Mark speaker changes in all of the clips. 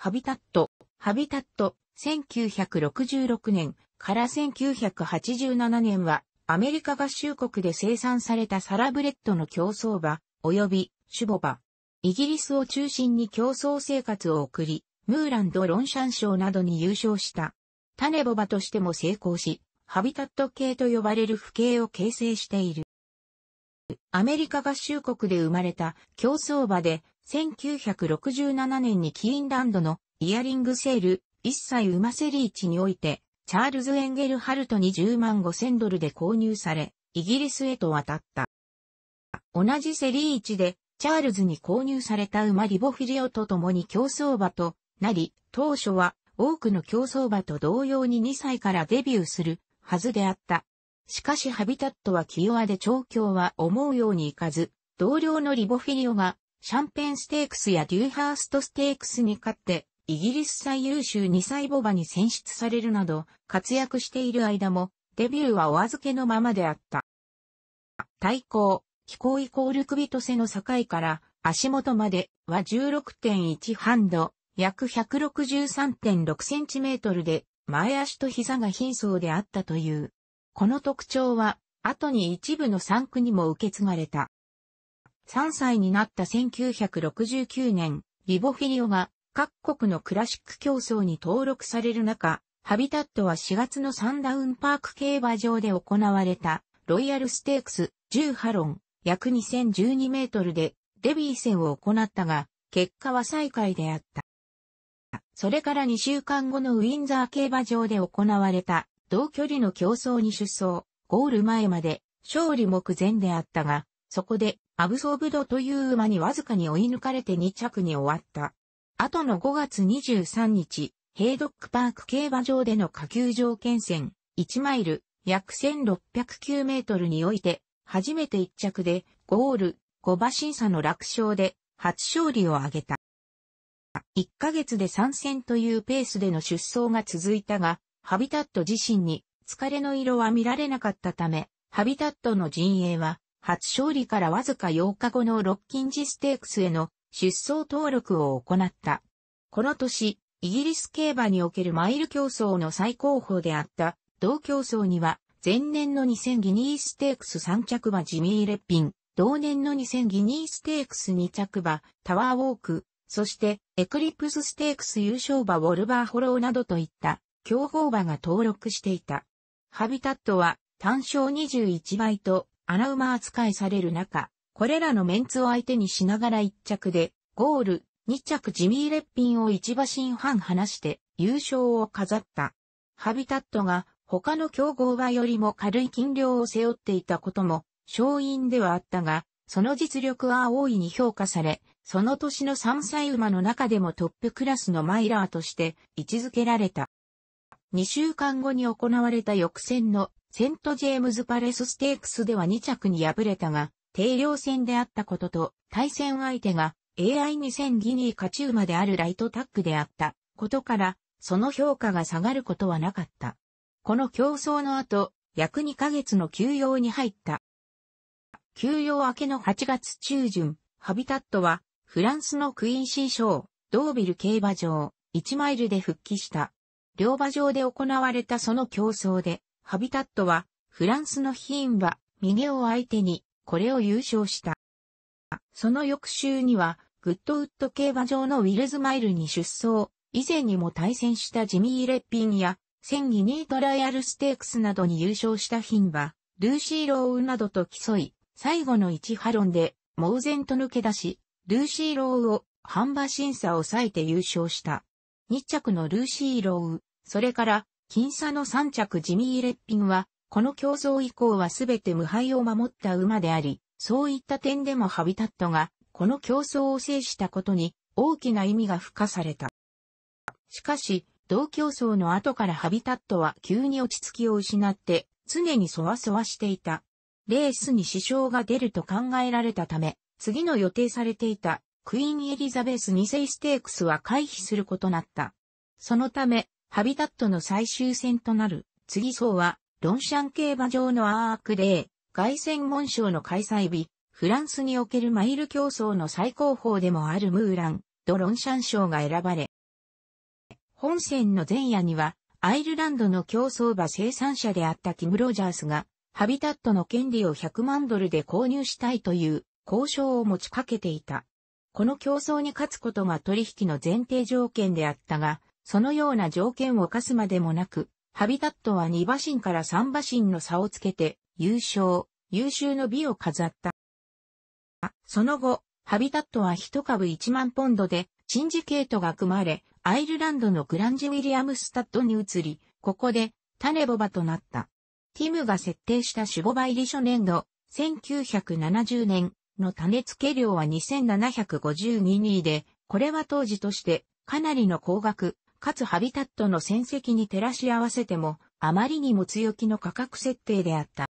Speaker 1: ハビタット、ハビタット、1966年から1987年は、アメリカ合衆国で生産されたサラブレッドの競争馬、及び、シュボバ。イギリスを中心に競争生活を送り、ムーランド・ロンシャン賞などに優勝した。種ボバとしても成功し、ハビタット系と呼ばれる父系を形成している。アメリカ合衆国で生まれた競争馬で1967年にキーンランドのイヤリングセール、一切馬セリーチにおいて、チャールズ・エンゲルハルトに10万5千ドルで購入され、イギリスへと渡った。同じセリーチで、チャールズに購入された馬リボフィリオと共に競争馬となり、当初は多くの競争馬と同様に2歳からデビューするはずであった。しかしハビタットは気弱で調教は思うようにいかず、同僚のリボフィリオがシャンペンステークスやデューハーストステークスに勝って、イギリス最優秀2歳ボバに選出されるなど、活躍している間も、デビューはお預けのままであった。対抗、気候イコール首と背の境から足元までは16.1ハンド、約1 6 3 6トルで、前足と膝が貧相であったという。この特徴は、後に一部の産区にも受け継がれた。3歳になった1969年、リボフィリオが各国のクラシック競争に登録される中、ハビタットは4月のサンダウンパーク競馬場で行われたロイヤルステークス10ハロン約2012メートルでデビー戦を行ったが、結果は最下位であった。それから2週間後のウィンザー競馬場で行われた同距離の競争に出走、ゴール前まで勝利目前であったが、そこでアブソーブドという馬にわずかに追い抜かれて2着に終わった。後の5月23日、ヘイドックパーク競馬場での下級条件戦、1マイル、約1609メートルにおいて、初めて1着で、ゴール、5馬審査の楽勝で、初勝利を挙げた。1ヶ月で参戦というペースでの出走が続いたが、ハビタット自身に疲れの色は見られなかったため、ハビタットの陣営は初勝利からわずか8日後のロッキンジステークスへの出走登録を行った。この年、イギリス競馬におけるマイル競争の最高峰であった同競争には、前年の2000ギニーステークス3着馬ジミー・レッピン、同年の2000ギニーステークス2着馬タワーウォーク、そしてエクリプスステークス優勝馬ウォルバーホローなどといった競合馬が登録していた。ハビタットは単勝21倍と穴馬扱いされる中、これらのメンツを相手にしながら1着で、ゴール、2着ジミー・レッピンを1馬身半離して優勝を飾った。ハビタットが他の競合馬よりも軽い金量を背負っていたことも勝因ではあったが、その実力は大いに評価され、その年の3歳馬の中でもトップクラスのマイラーとして位置づけられた。2週間後に行われた翌戦のセントジェームズパレスステークスでは2着に敗れたが、定量戦であったことと、対戦相手が AI2000 ギニーカチューマであるライトタックであったことから、その評価が下がることはなかった。この競争の後、約2ヶ月の休養に入った。休養明けの8月中旬、ハビタットは、フランスのクインシー賞、ドービル競馬場、1マイルで復帰した。両馬場で行われたその競争で、ハビタットは、フランスのヒーンは、ゲを相手に、これを優勝した。その翌週には、グッドウッド競馬場のウィルズマイルに出走、以前にも対戦したジミー・レッピンや、戦技ニートライアルステークスなどに優勝したヒンは、ルーシー・ローウなどと競い、最後の1ハロンで、猛然と抜け出し、ルーシー・ローウを、半馬審査を抑えて優勝した。2着のルーシー・ロウ、それから、僅差の3着ジミー・レッピンは、この競争以降はすべて無敗を守った馬であり、そういった点でもハビタットが、この競争を制したことに大きな意味が付加された。しかし、同競争の後からハビタットは急に落ち着きを失って、常にそわそわしていた。レースに支障が出ると考えられたため、次の予定されていたクイーンエリザベス2世ステークスは回避することなった。そのため、ハビタットの最終戦となる、次層は、ロンシャン競馬場のアークデー、凱旋門賞の開催日、フランスにおけるマイル競争の最高峰でもあるムーラン、ドロンシャン賞が選ばれ、本戦の前夜には、アイルランドの競争馬生産者であったキム・ロジャースが、ハビタットの権利を100万ドルで購入したいという交渉を持ちかけていた。この競争に勝つことが取引の前提条件であったが、そのような条件を課すまでもなく、ハビタットは2馬身から3馬身の差をつけて、優勝、優秀の美を飾った。その後、ハビタットは1株1万ポンドで、チンジケートが組まれ、アイルランドのグランジ・ウィリアムスタッドに移り、ここで、タネボバとなった。ティムが設定した種ボバリシ初年度、1970年の種付け量は2752人で、これは当時として、かなりの高額、かつハビタットの戦績に照らし合わせても、あまりにも強気の価格設定であった。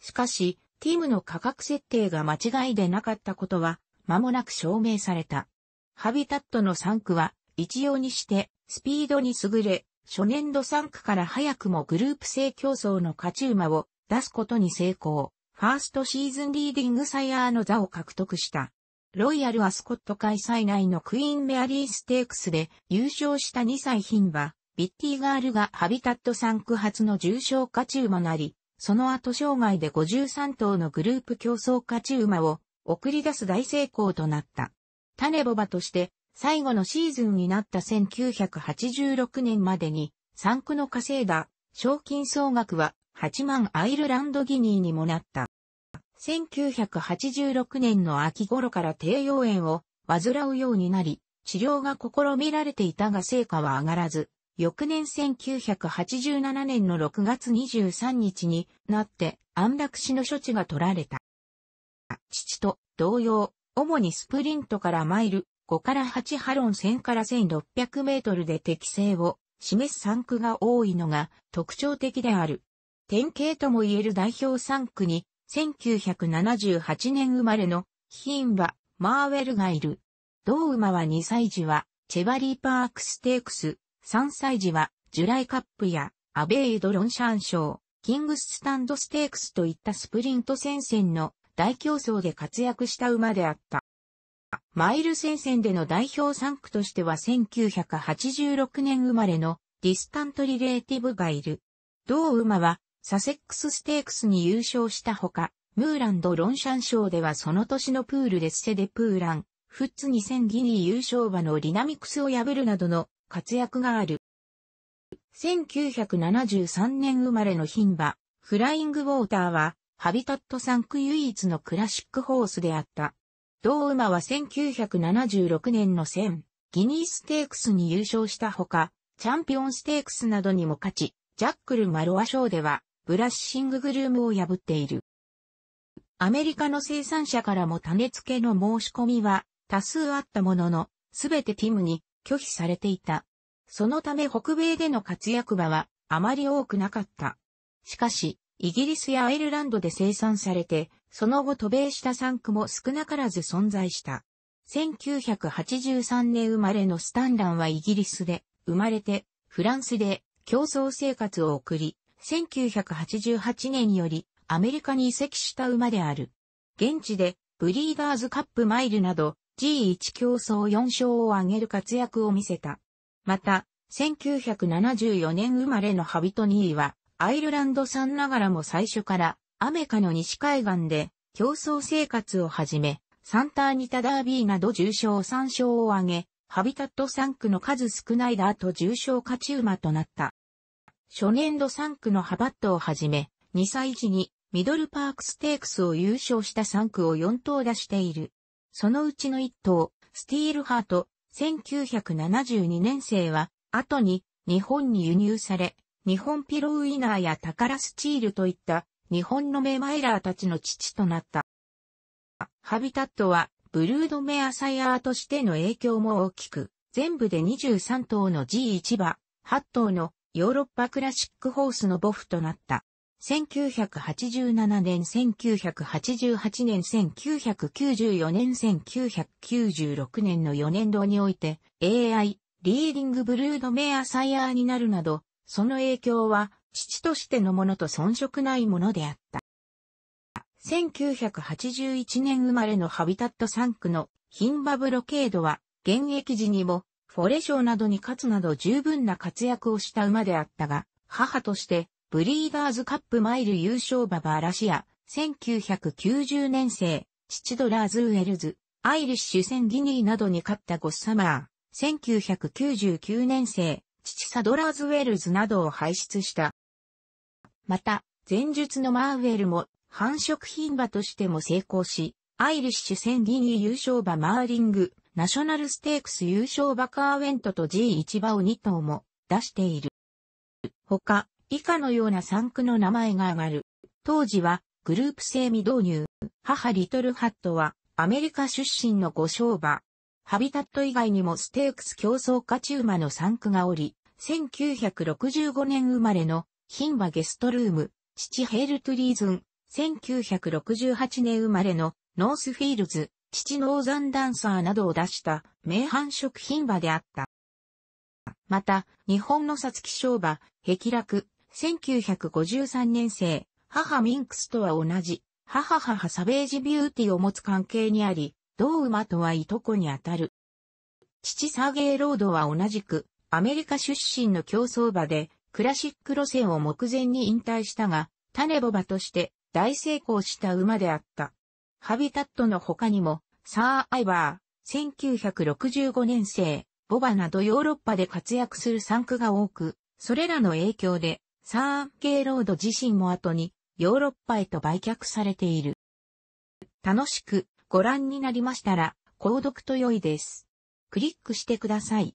Speaker 1: しかし、ティムの価格設定が間違いでなかったことは、間もなく証明された。ハビタットの3区は、一様にして、スピードに優れ、初年度3区から早くもグループ制競争の勝ち馬を出すことに成功。ファーストシーズンリーディングサイヤーの座を獲得した。ロイヤルアスコット開催内のクイーンメアリーステークスで優勝した2歳牝馬、ビッティガールがハビタット3区発の重賞勝ち馬なり、その後生涯で53頭のグループ競争勝ち馬を送り出す大成功となった。種ボバとして最後のシーズンになった1986年までに3区の稼いだ賞金総額は8万アイルランドギニーにもなった。1986年の秋頃から低用炎を患うようになり、治療が試みられていたが成果は上がらず、翌年1987年の6月23日になって安楽死の処置が取られた。父と同様、主にスプリントからマイル5から8ハロン1000から1600メートルで適性を示す産区が多いのが特徴的である。典型とも言える代表産区に1978年生まれのヒンバ、マーウェルがいる。同馬は2歳児は、チェバリーパークステークス、3歳児は、ジュライカップや、アベイドロンシャン賞、キングスタンドステークスといったスプリント戦線の大競争で活躍した馬であった。マイル戦線での代表3区としては1986年生まれのディスタントリレーティブがいる。同馬はサセックスステークスに優勝したほか、ムーランド・ロンシャン賞ではその年のプールレッセデ・プーラン、フッツ2000ギニー優勝馬のリナミクスを破るなどの活躍がある。1973年生まれの牝馬、フライングウォーターは、ハビタット3区唯一のクラシックホースであった。同馬は1976年の1000、ギニーステークスに優勝したほか、チャンピオンステークスなどにも勝ち、ジャックル・マロア賞では、ブラッシンググルームを破っている。アメリカの生産者からも種付けの申し込みは多数あったものの、すべてティムに拒否されていた。そのため北米での活躍場はあまり多くなかった。しかし、イギリスやアイルランドで生産されて、その後渡米した産区も少なからず存在した。1983年生まれのスタンランはイギリスで生まれて、フランスで競争生活を送り、1988年よりアメリカに移籍した馬である。現地でブリーダーズカップマイルなど G1 競争4勝を挙げる活躍を見せた。また、1974年生まれのハビトニーはアイルランド産ながらも最初からアメカの西海岸で競争生活を始め、サンターニタダービーなど重賞3勝を挙げ、ハビタット3区の数少ないダート重賞勝ち馬となった。初年度3区のハバットをはじめ、2歳時にミドルパークステークスを優勝した3区を4頭出している。そのうちの1頭、スティールハート、1972年生は、後に日本に輸入され、日本ピロウイナーやタカラスチールといった日本のメマイラーたちの父となった。ハビタットはブルードメアサイアーとしての影響も大きく、全部で23頭の G1 馬、8頭のヨーロッパクラシックホースの母父となった。1987年、1988年、1994年、1996年の4年度において AI、リーディングブルードメアサイヤーになるなど、その影響は父としてのものと遜色ないものであった。1981年生まれのハビタット3区のヒンバブロケードは現役時にもフォレ賞などに勝つなど十分な活躍をした馬であったが、母として、ブリーダーズカップマイル優勝馬場ラシア、1990年生、父ドラーズウェルズ、アイリッシュセンギニーなどに勝ったゴッサマー、1999年生、父サドラーズウェルズなどを輩出した。また、前述のマーウェルも繁殖品馬としても成功し、アイリッシュセンギニー優勝馬マーリング、ナショナルステークス優勝バカーウェントと G1 馬を2頭も出している。他、以下のような産区の名前が上がる。当時はグループ制未導入。母リトルハットはアメリカ出身の5勝馬。ハビタット以外にもステークス競争ュー馬の産区がおり、1965年生まれのヒンバゲストルーム、父ヘールトゥリーズン、1968年生まれのノースフィールズ、父のーザンダンサーなどを出した名阪食品馬であった。また、日本のサツキ商馬、壁楽、1953年生、母ミンクスとは同じ、母母サベージビューティーを持つ関係にあり、同馬とはいとこにあたる。父サーゲイロードは同じく、アメリカ出身の競争馬で、クラシック路線を目前に引退したが、種ボ馬として大成功した馬であった。ハビタットの他にも、サー・アイバー、1965年生、ボバなどヨーロッパで活躍する産区が多く、それらの影響で、サーン・ゲイロード自身も後に、ヨーロッパへと売却されている。楽しくご覧になりましたら、購読と良いです。クリックしてください。